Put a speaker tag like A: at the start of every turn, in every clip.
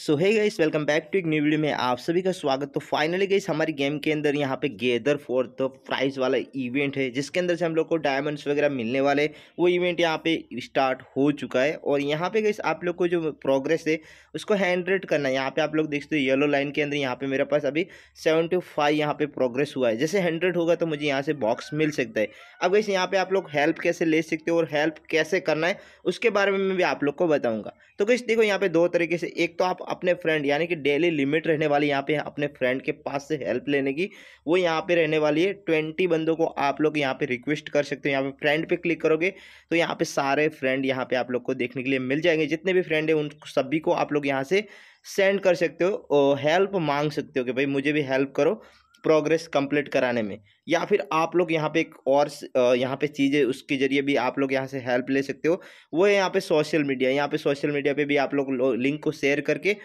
A: so hi guys welcome back to एक new video में आप सभी का स्वागत तो फाइनली गाइस हमारी गेम के अंदर यहाँ पे गेदर फॉर द प्राइज वाला इवेंट है जिसके अंदर से हम लोग को डायमंड्स वगैरह मिलने वाले वो इवेंट यहाँ पे स्टार्ट हो चुका है और यहाँ पे गाइस आप लोग को जो प्रोग्रेस है उसको हैंड्रेड करना है यहाँ पे आप लोग देखते हो येलो लाइन के अंदर यहाँ पे मेरे पास अभी सेवेंटी फाइव यहाँ पे प्रोग्रेस हुआ है जैसे हंड्रेड होगा तो मुझे यहाँ से बॉक्स मिल सकता है अब गाइस यहाँ पे आप लोग हेल्प कैसे ले सकते हो और हेल्प कैसे करना है उसके बारे में मैं भी आप लोग को बताऊँगा तो गाइस देखो यहाँ पे दो तरीके से एक तो आप अपने फ्रेंड यानी कि डेली लिमिट रहने वाली यहाँ पे अपने फ्रेंड के पास से हेल्प लेने की वो यहाँ पे रहने वाली है ट्वेंटी बंदों को आप लोग यहाँ पे रिक्वेस्ट कर सकते हो यहाँ पे फ्रेंड पे क्लिक करोगे तो यहाँ पे सारे फ्रेंड यहाँ पे आप लोग को देखने के लिए मिल जाएंगे जितने भी फ्रेंड है उन सभी को आप लोग यहाँ से सेंड कर सकते हो हेल्प मांग सकते हो कि भाई मुझे भी हेल्प करो प्रोग्रेस कंप्लीट कराने में या फिर आप लोग यहाँ पे एक और यहाँ पे चीज़ें उसके ज़रिए भी आप लोग यहाँ से हेल्प ले सकते हो वो है यहाँ पे सोशल मीडिया यहाँ पे सोशल मीडिया पे भी आप लोग लिंक को शेयर करके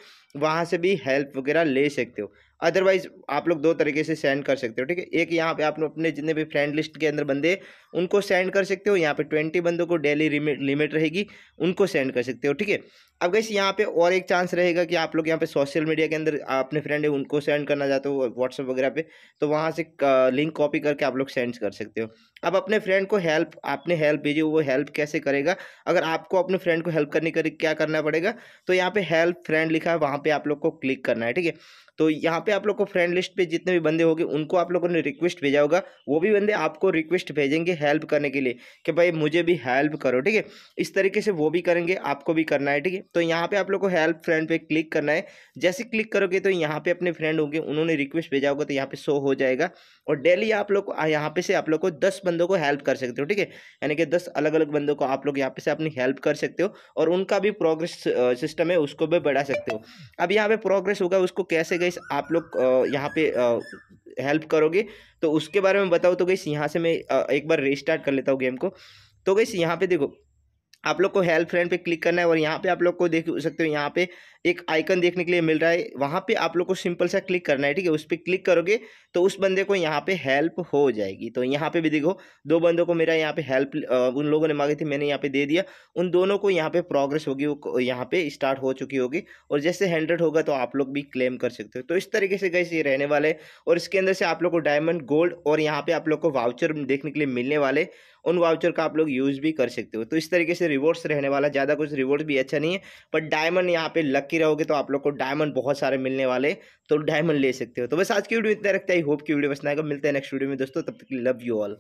A: वहाँ से भी हेल्प वगैरह ले सकते हो अदरवाइज आप लोग दो तरीके से सेंड कर सकते हो ठीक है एक यहाँ पे आप अपने जितने भी फ्रेंड लिस्ट के अंदर बंदे उनको सेंड कर सकते हो यहाँ पे ट्वेंटी बंदों को डेली लिमिट रहेगी उनको सेंड कर सकते हो ठीक है अब गैस यहाँ पे और एक चांस रहेगा कि आप लोग यहाँ पे सोशल मीडिया के अंदर अपने फ्रेंड है उनको सेंड करना चाहते हो व्हाट्सअप वगैरह पे तो वहाँ से लिंक कॉपी कॉपी करके आप लोग सेंड कर सकते हो अब अपने फ्रेंड को हेल्प आपने हेल्प भेजी वो हेल्प कैसे करेगा अगर आपको अपने फ्रेंड को हेल्प करने के क्या करना पड़ेगा तो यहाँ पे हेल्प फ्रेंड लिखा है वहाँ पे आप लोग को क्लिक करना है ठीक है तो यहाँ पे आप लोग को फ्रेंड लिस्ट पे जितने भी बंदे होंगे उनको आप लोगों ने रिक्वेस्ट भेजा होगा वो भी बंदे आपको रिक्वेस्ट भेजेंगे हेल्प करने के लिए कि भाई मुझे भी हेल्प करो ठीक है इस तरीके से वो भी करेंगे आपको भी करना है ठीक है तो यहाँ पे आप लोग को हेल्प फ्रेंड पे क्लिक करना है जैसे क्लिक करोगे तो यहाँ पे अपने फ्रेंड होंगे उन्होंने रिक्वेस्ट भेजा होगा तो यहाँ पे शो हो जाएगा और डेली आप लोग यहाँ पे से आप लोग को दस बंदों को हेल्प कर सकते हो ठीक है यानी कि दस अलग अलग बंदों को आप लोग यहाँ पे से अपनी हेल्प कर सकते हो और उनका भी प्रोग्रेस सिस्टम है उसको भी बढ़ा सकते हो अब यहाँ पे प्रोग्रेस होगा उसको कैसे गई आप लोग यहाँ पे हेल्प करोगे तो उसके बारे में बताओ तो गई यहाँ से मैं एक बार रिस्टार्ट कर लेता हूँ गेम को तो गई यहाँ पे देखो आप लोग को हेल्प फ्रेंड पे क्लिक करना है और यहाँ पे आप लोग को देख सकते हो यहाँ पे एक आइकन देखने के लिए मिल रहा है वहाँ पे आप लोग को सिंपल सा क्लिक करना है ठीक है उस पर क्लिक करोगे तो उस बंदे को यहाँ पे हेल्प हो जाएगी तो यहाँ पे भी देखो दो बंदों को मेरा यहाँ पे हेल्प उन लोगों ने मांगी थी मैंने यहाँ पे दे दिया उन दोनों को यहाँ पे प्रोग्रेस होगी यहाँ पे स्टार्ट हो चुकी होगी और जैसे हंड्रेड होगा तो आप लोग भी क्लेम कर सकते हो तो इस तरीके से गैस ये रहने वाले और इसके अंदर से आप लोग को डायमंड गोल्ड और यहाँ पे आप लोग को वाउचर देखने के लिए मिलने वाले उन वाउचर का आप लोग यूज़ भी कर सकते हो तो इस तरीके से रिवॉर्ड्स रहने वाला ज़्यादा कुछ रिवॉर्ड्स भी अच्छा नहीं है पर डायमंड यहाँ पे लक बाकी रहोगे तो आप लोग को डायमंड बहुत सारे मिलने वाले तो डायमंड ले सकते हो तो बस आज की वीडियो इतना हैं आई होप की वीडियो पसंद आएगा मिलते हैं नेक्स्ट वीडियो में दोस्तों तब तक लव यू ऑल